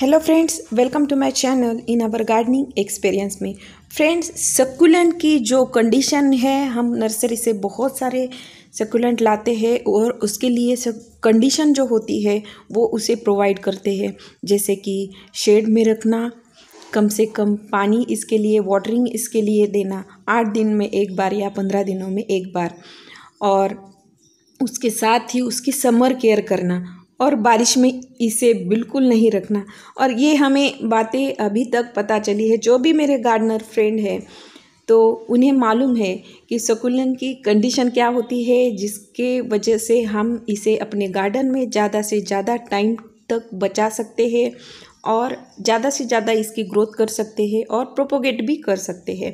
hello friends welcome to my channel in our gardening experience में friends succulent की जो condition है हम नर्सरी से बहुत सारे सकुलेंट लाते हैं और उसके लिए कंडीशन जो होती है वो उसे प्रोवाइड करते हैं जैसे कि शेड में रखना कम से कम पानी इसके लिए वाटरिंग इसके लिए देना आठ दिन में एक बार या पंद्रह दिनों में एक बार और उसके साथ ही उसकी समर केयर करना और बारिश में इसे बिल्कुल नहीं रखना और ये हमें बातें अभी तक पता चली है जो भी मेरे गार्डनर फ्रेंड है तो उन्हें मालूम है कि सकुलन की कंडीशन क्या होती है जिसके वजह से हम इसे अपने गार्डन में ज़्यादा से ज़्यादा टाइम तक बचा सकते हैं और ज़्यादा से ज़्यादा इसकी ग्रोथ कर सकते हैं और प्रोपोगेट भी कर सकते हैं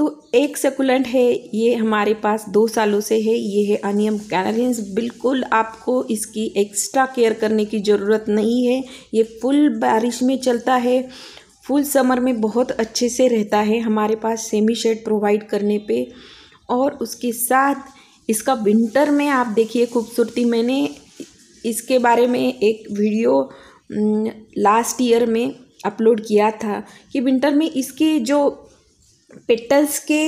तो एक सेकुलेंट है ये हमारे पास दो सालों से है ये है अनियम कैनरियंस बिल्कुल आपको इसकी एक्स्ट्रा केयर करने की ज़रूरत नहीं है ये फुल बारिश में चलता है फुल समर में बहुत अच्छे से रहता है हमारे पास सेमी शेड प्रोवाइड करने पे और उसके साथ इसका विंटर में आप देखिए खूबसूरती मैंने इसके बारे में एक वीडियो लास्ट ईयर में अपलोड किया था कि विंटर में इसके जो पेटल्स के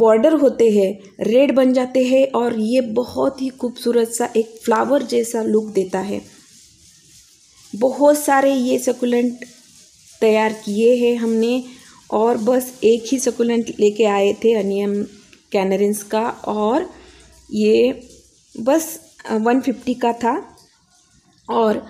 बॉर्डर होते हैं रेड बन जाते हैं और ये बहुत ही खूबसूरत सा एक फ्लावर जैसा लुक देता है बहुत सारे ये सकुलेंट तैयार किए हैं हमने और बस एक ही सकुलेंट लेके आए थे अनियम कैनरिन्स का और ये बस वन फिफ्टी का था और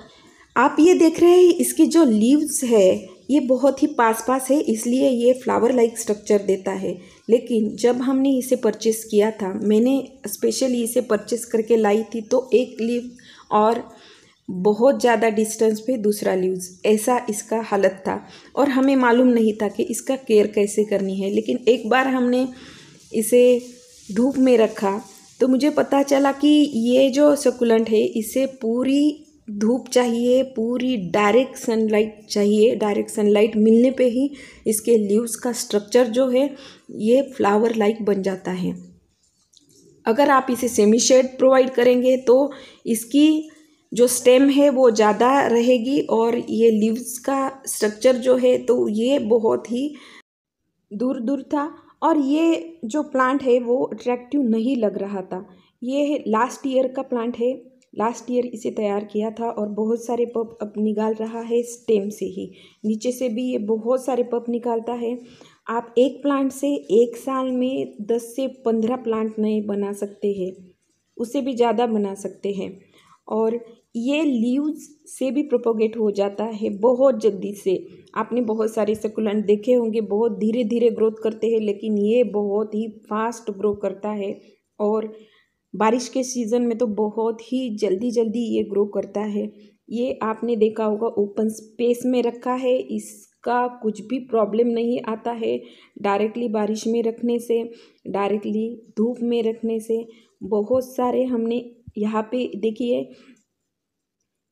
आप ये देख रहे हैं इसकी जो लीव्स है ये बहुत ही पास पास है इसलिए ये फ्लावर लाइक स्ट्रक्चर देता है लेकिन जब हमने इसे परचेस किया था मैंने स्पेशली इसे परचेस करके लाई थी तो एक लीव और बहुत ज़्यादा डिस्टेंस पे दूसरा लीव्स ऐसा इसका हालत था और हमें मालूम नहीं था कि इसका केयर कैसे करनी है लेकिन एक बार हमने इसे धूप में रखा तो मुझे पता चला कि ये जो सकुलेंट है इसे पूरी धूप चाहिए पूरी डायरेक्ट सनलाइट चाहिए डायरेक्ट सनलाइट मिलने पे ही इसके लीव्स का स्ट्रक्चर जो है ये फ्लावर लाइक बन जाता है अगर आप इसे सेमी शेड प्रोवाइड करेंगे तो इसकी जो स्टेम है वो ज़्यादा रहेगी और ये लीव्स का स्ट्रक्चर जो है तो ये बहुत ही दूर दूर था और ये जो प्लांट है वो अट्रैक्टिव नहीं लग रहा था ये लास्ट ईयर का प्लांट है लास्ट ईयर इसे तैयार किया था और बहुत सारे पप अब निकाल रहा है स्टेम से ही नीचे से भी ये बहुत सारे पप निकालता है आप एक प्लांट से एक साल में दस से पंद्रह प्लांट नए बना सकते हैं उसे भी ज़्यादा बना सकते हैं और ये लीव्स से भी प्रोपोगेट हो जाता है बहुत जल्दी से आपने बहुत सारे सकुलेंट देखे होंगे बहुत धीरे धीरे ग्रोथ करते हैं लेकिन ये बहुत ही फास्ट ग्रो करता है और बारिश के सीज़न में तो बहुत ही जल्दी जल्दी ये ग्रो करता है ये आपने देखा होगा ओपन स्पेस में रखा है इसका कुछ भी प्रॉब्लम नहीं आता है डायरेक्टली बारिश में रखने से डायरेक्टली धूप में रखने से बहुत सारे हमने यहाँ पे देखिए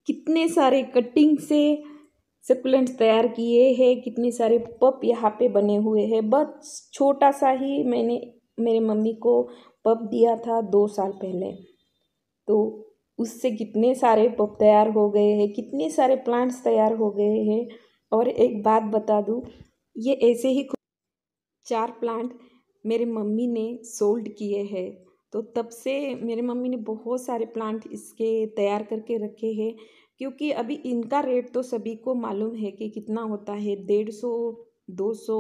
कितने सारे कटिंग से सकुलेंट्स तैयार किए हैं कितने सारे पप यहाँ पे बने हुए हैं बस छोटा सा ही मैंने मेरे मम्मी को पब दिया था दो साल पहले तो उससे कितने सारे पब तैयार हो गए हैं कितने सारे प्लांट्स तैयार हो गए हैं और एक बात बता दूँ ये ऐसे ही चार प्लांट मेरे मम्मी ने सोल्ड किए हैं तो तब से मेरे मम्मी ने बहुत सारे प्लांट इसके तैयार करके रखे हैं क्योंकि अभी इनका रेट तो सभी को मालूम है कि कितना होता है डेढ़ सौ दो सौ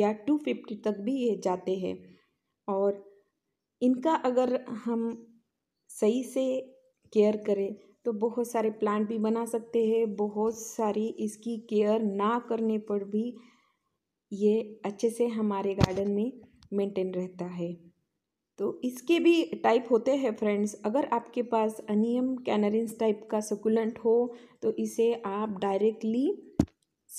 या टू फिफ्टी तक भी ये जाते हैं और इनका अगर हम सही से केयर करें तो बहुत सारे प्लांट भी बना सकते हैं बहुत सारी इसकी केयर ना करने पर भी ये अच्छे से हमारे गार्डन में मेंटेन रहता है तो इसके भी टाइप होते हैं फ्रेंड्स अगर आपके पास अनियम कैनरिन्स टाइप का सकुलेंट हो तो इसे आप डायरेक्टली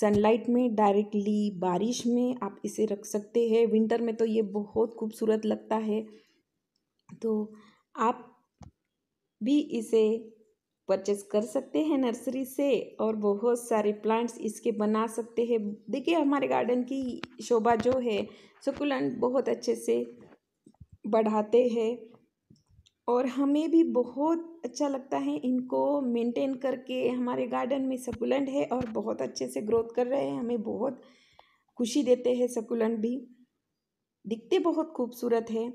सनलाइट में डायरेक्टली बारिश में आप इसे रख सकते हैं विंटर में तो ये बहुत खूबसूरत लगता है तो आप भी इसे परचेस कर सकते हैं नर्सरी से और बहुत सारे प्लांट्स इसके बना सकते हैं देखिए हमारे गार्डन की शोभा जो है सुकुलंट बहुत अच्छे से बढ़ाते हैं और हमें भी बहुत अच्छा लगता है इनको मेंटेन करके हमारे गार्डन में सकुलेंट है और बहुत अच्छे से ग्रोथ कर रहे हैं हमें बहुत खुशी देते हैं सकुलेंट भी दिखते बहुत खूबसूरत है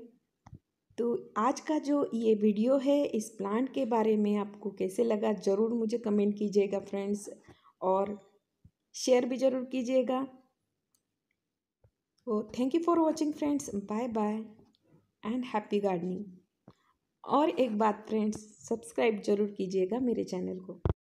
तो आज का जो ये वीडियो है इस प्लांट के बारे में आपको कैसे लगा ज़रूर मुझे कमेंट कीजिएगा फ्रेंड्स और शेयर भी ज़रूर कीजिएगा तो thank you for watching friends bye bye and happy gardening और एक बात फ्रेंड्स सब्सक्राइब ज़रूर कीजिएगा मेरे चैनल को